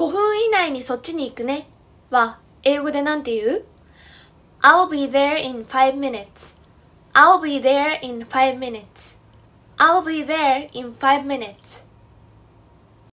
5分以内にそっちに行くねは英語でなんて言う ?I'll be there in 5 minutes I'll be there in 5 minutes I'll be there in 5 minutes